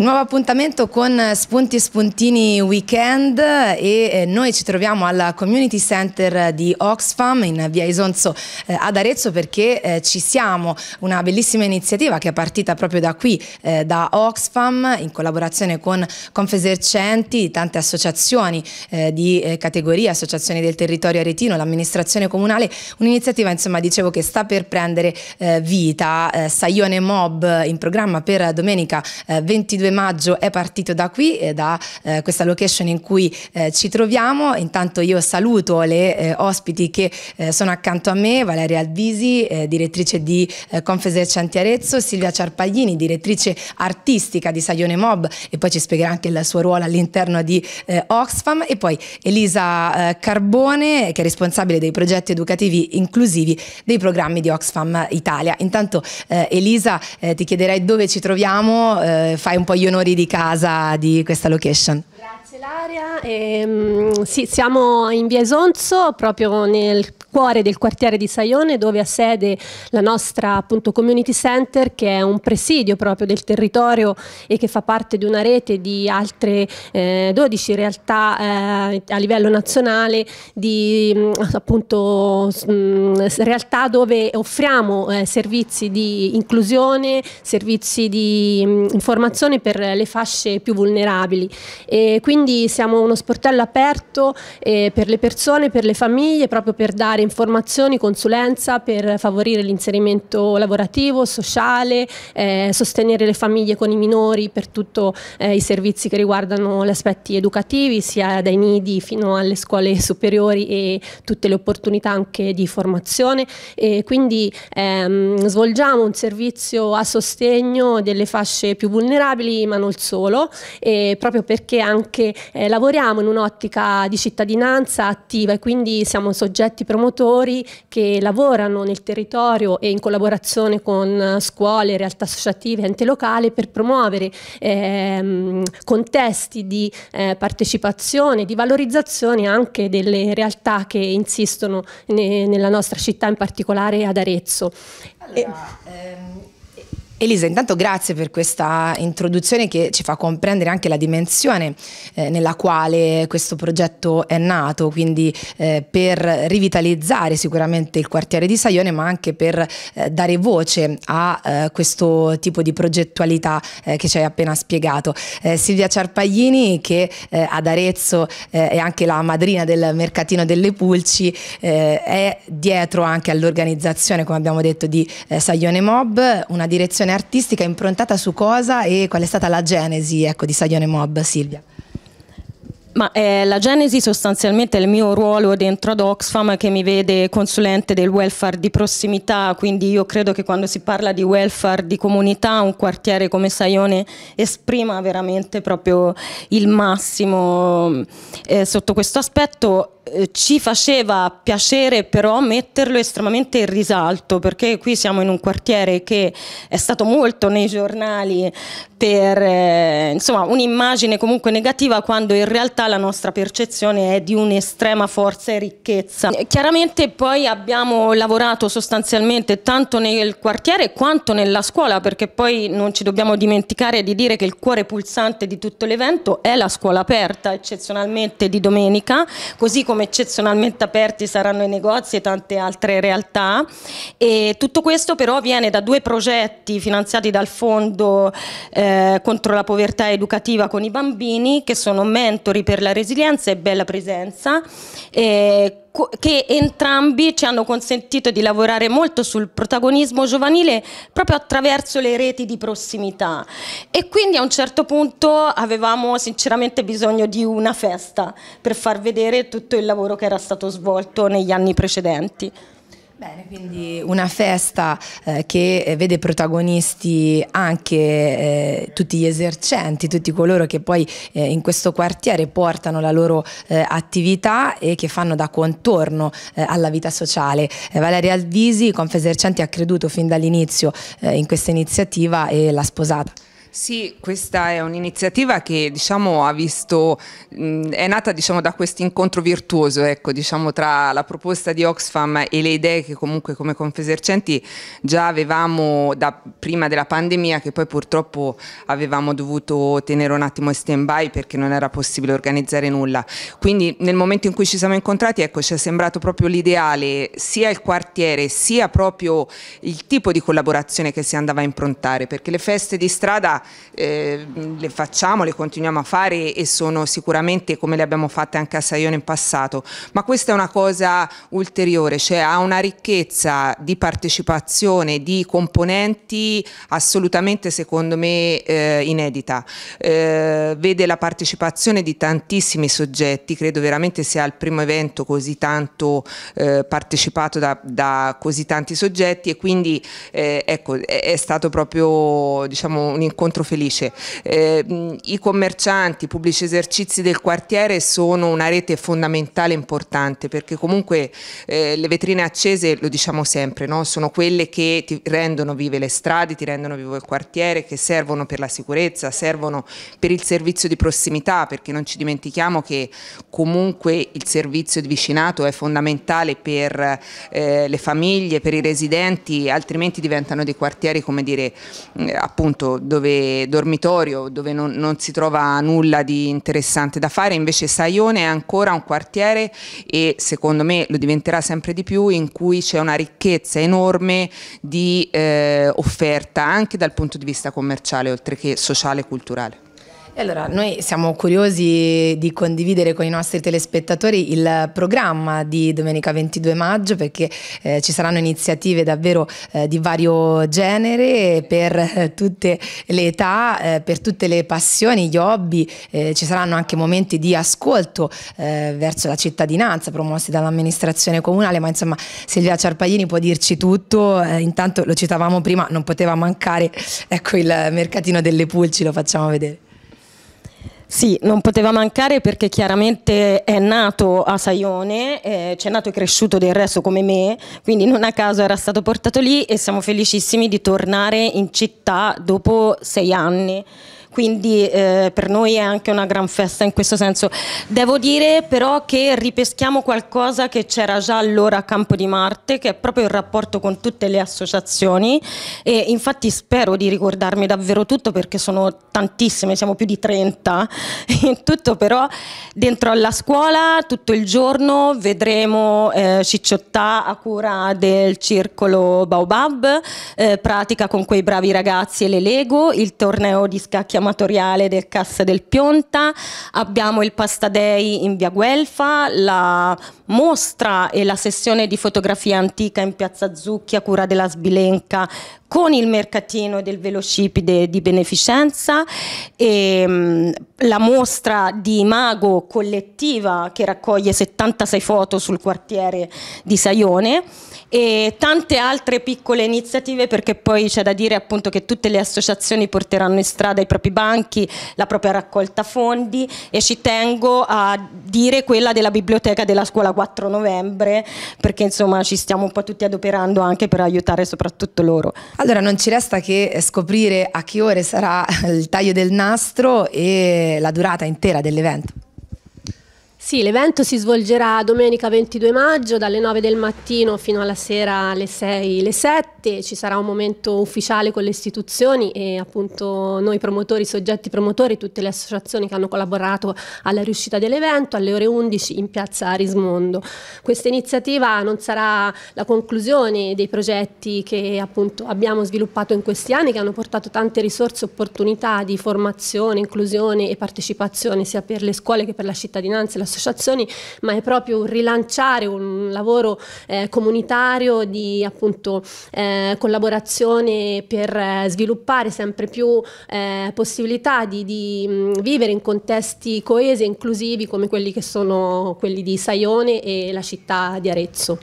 Nuovo appuntamento con Spunti e Spuntini Weekend e eh, noi ci troviamo al Community Center di Oxfam in via Isonzo eh, ad Arezzo perché eh, ci siamo, una bellissima iniziativa che è partita proprio da qui, da Oxfam in collaborazione con Confesercenti, tante associazioni di categoria, associazioni del territorio aretino, l'amministrazione comunale, un'iniziativa insomma dicevo che sta per prendere vita, Saione Mob in programma per domenica 22 9 maggio è partito da qui, eh, da eh, questa location in cui eh, ci troviamo. Intanto io saluto le eh, ospiti che eh, sono accanto a me, Valeria Alvisi, eh, direttrice di eh, Confesercianti Arezzo, Silvia Ciarpaglini, direttrice artistica di Saione Mob e poi ci spiegherà anche il suo ruolo all'interno di Oxfam e poi Elisa Carbone che è responsabile dei progetti educativi inclusivi dei programmi di Oxfam Italia. Intanto Elisa ti chiederei dove ci troviamo, fai un po' gli onori di casa di questa location. Grazie Laria, ehm, sì, siamo in via Isonzo, proprio nel cuore del quartiere di Saione dove ha sede la nostra appunto, community center che è un presidio proprio del territorio e che fa parte di una rete di altre eh, 12 realtà eh, a livello nazionale di mm, appunto mh, mm, realtà dove offriamo eh, servizi di inclusione, servizi di mh, mm, informazione per le fasce più vulnerabili e quindi siamo uno sportello aperto eh, per le persone, per le famiglie proprio per dare dare informazioni, consulenza per favorire l'inserimento lavorativo, sociale, eh, sostenere le famiglie con i minori per tutti eh, i servizi che riguardano gli aspetti educativi, sia dai nidi fino alle scuole superiori e tutte le opportunità anche di formazione. E quindi ehm, svolgiamo un servizio a sostegno delle fasce più vulnerabili, ma non solo, e proprio perché anche eh, lavoriamo in un'ottica di cittadinanza attiva e quindi siamo soggetti promossi autori che lavorano nel territorio e in collaborazione con eh, scuole, realtà associative, ente locale per promuovere ehm, contesti di eh, partecipazione, di valorizzazione anche delle realtà che insistono ne, nella nostra città, in particolare ad Arezzo. Allora, ehm Elisa, intanto grazie per questa introduzione che ci fa comprendere anche la dimensione eh, nella quale questo progetto è nato, quindi eh, per rivitalizzare sicuramente il quartiere di Saione, ma anche per eh, dare voce a eh, questo tipo di progettualità eh, che ci hai appena spiegato. Eh, Silvia Ciarpaglini, che ad Arezzo è anche la madrina del mercatino delle Pulci, è dietro anche all'organizzazione, come abbiamo detto, di Saione Mob, una direzione creazione artistica improntata su cosa e qual è stata la genesi ecco, di Saglione Mob, Silvia? Ma eh, la genesi sostanzialmente è il mio ruolo dentro ad Oxfam che mi vede consulente del welfare di prossimità, quindi io credo che quando si parla di welfare di comunità un quartiere come Saione esprima veramente proprio il massimo eh, sotto questo aspetto eh, ci faceva piacere però metterlo estremamente in risalto perché qui siamo in un quartiere che è stato molto nei giornali per eh, insomma un'immagine comunque negativa quando in realtà la nostra percezione è di un'estrema forza e ricchezza. Eh, chiaramente poi abbiamo lavorato sostanzialmente tanto nel quartiere quanto nella scuola perché poi non ci dobbiamo dimenticare di dire che il cuore pulsante di tutto l'evento è la scuola aperta eccezionalmente di domenica così come come eccezionalmente aperti saranno i negozi e tante altre realtà. E tutto questo però viene da due progetti finanziati dal Fondo eh, contro la povertà educativa con i bambini, che sono Mentori per la resilienza e Bella Presenza. E che entrambi ci hanno consentito di lavorare molto sul protagonismo giovanile proprio attraverso le reti di prossimità e quindi a un certo punto avevamo sinceramente bisogno di una festa per far vedere tutto il lavoro che era stato svolto negli anni precedenti. Bene, quindi una festa eh, che eh, vede protagonisti anche eh, tutti gli esercenti, tutti coloro che poi eh, in questo quartiere portano la loro eh, attività e che fanno da contorno eh, alla vita sociale. Valeria Alvisi, Confesercenti, ha creduto fin dall'inizio in questa iniziativa e l'ha sposata. Sì, questa è un'iniziativa che diciamo, ha visto, mh, è nata diciamo, da questo incontro virtuoso ecco, diciamo, tra la proposta di Oxfam e le idee che comunque come Confesercenti già avevamo da prima della pandemia che poi purtroppo avevamo dovuto tenere un attimo in stand by perché non era possibile organizzare nulla. Quindi nel momento in cui ci siamo incontrati ecco, ci è sembrato proprio l'ideale sia il quartiere sia proprio il tipo di collaborazione che si andava a improntare perché le feste di strada eh, le facciamo, le continuiamo a fare e sono sicuramente come le abbiamo fatte anche a Saione in passato, ma questa è una cosa ulteriore, cioè ha una ricchezza di partecipazione, di componenti assolutamente secondo me eh, inedita, eh, vede la partecipazione di tantissimi soggetti, credo veramente sia il primo evento così tanto eh, partecipato da, da, così tanti soggetti e quindi eh, ecco è, è stato proprio diciamo un incontro incontro felice. Eh, I commercianti, i pubblici esercizi del quartiere sono una rete fondamentale e importante perché comunque eh, le vetrine accese, lo diciamo sempre, no? sono quelle che ti rendono vive le strade, ti rendono vivo il quartiere, che servono per la sicurezza, servono per il servizio di prossimità perché non ci dimentichiamo che comunque il servizio di vicinato è fondamentale per eh, le famiglie, per i residenti, altrimenti diventano dei quartieri come dire appunto dove dormitorio dove non, non, si trova nulla di interessante da fare, invece Saione è ancora un quartiere e secondo me lo diventerà sempre di più in cui c'è una ricchezza enorme di eh, offerta anche dal punto di vista commerciale oltre che sociale e culturale allora, noi siamo curiosi di condividere con i nostri telespettatori il programma di domenica 22 maggio perché eh, ci saranno iniziative davvero eh, di vario genere per eh, tutte le età, eh, per tutte le passioni, gli hobby, eh, ci saranno anche momenti di ascolto verso la cittadinanza promossi dall'amministrazione comunale, ma insomma Silvia Ciarpaglini può dirci tutto, intanto lo citavamo prima, non poteva mancare ecco il mercatino delle pulci, lo facciamo vedere. Sì, non poteva mancare perché chiaramente è nato a Saione, eh, cioè è nato e cresciuto del resto come me, quindi non a caso era stato portato lì e siamo felicissimi di tornare in città dopo sei anni quindi eh, per noi è anche una gran festa in questo senso. Devo dire però che ripeschiamo qualcosa che c'era già allora a Campo di Marte, che è proprio il rapporto con tutte le associazioni e infatti spero di ricordarmi davvero tutto perché sono tantissime, siamo più di 30 in tutto, però dentro alla scuola tutto il giorno vedremo eh, cicciottà a cura del circolo Baobab, eh, pratica con quei bravi ragazzi e le Lego, il torneo di scacchi amatoriale del Cassa del Pionta, abbiamo il Pasta in via Guelfa, la mostra e la sessione di fotografia antica in piazza Zucchi a cura della Sbilenca con il mercatino del velocipede di beneficenza, e, ehm, la mostra di Mago collettiva che raccoglie 76 foto sul quartiere di Saione e tante altre piccole iniziative perché poi c'è da dire appunto che tutte le associazioni porteranno in strada i propri banchi, la propria raccolta fondi e ci tengo a dire quella della biblioteca della scuola 4 novembre perché insomma ci stiamo un po' tutti adoperando anche per aiutare soprattutto loro. Allora non ci resta che scoprire a che ore sarà il taglio del nastro e la durata intera dell'evento. Sì, l'evento si svolgerà domenica 22 maggio dalle 9 del mattino fino alla sera alle 6, alle 7. Ci sarà un momento ufficiale con le istituzioni e appunto noi promotori, soggetti promotori, tutte le associazioni che hanno collaborato alla riuscita dell'evento alle ore 11 in piazza Arismondo. Questa iniziativa non sarà la conclusione dei progetti che appunto abbiamo sviluppato in questi anni che hanno portato tante risorse, opportunità di formazione, inclusione e partecipazione sia per le scuole che per la cittadinanza e l'associazione associazioni, ma è proprio un rilanciare un lavoro eh, comunitario di appunto eh, collaborazione per eh, sviluppare sempre più eh, possibilità di, di mh, mm, vivere in contesti coesi e inclusivi come quelli che sono quelli di Saione e la città di Arezzo.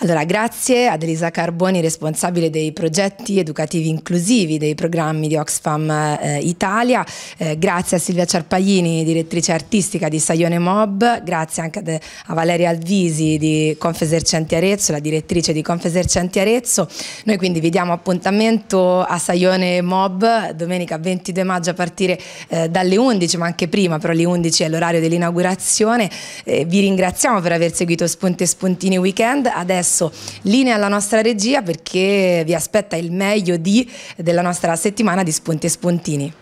Allora, grazie ad Elisa Carboni, responsabile dei progetti educativi inclusivi dei programmi di Oxfam eh, Italia, eh, grazie a Silvia Ciarpaglini, direttrice artistica di Saione Mob, grazie anche a Valeria Alvisi di Confesercenti Arezzo, la direttrice di Confesercenti Arezzo. Noi quindi vi diamo appuntamento a Saione Mob domenica 22 maggio a partire eh, dalle 11, ma anche prima, però alle 11 è l'orario dell'inaugurazione. Eh, vi ringraziamo per aver seguito Spunti e Spuntini Weekend. Adesso adesso linea alla nostra regia perché vi aspetta il meglio di, della nostra settimana di Spunti e Spuntini.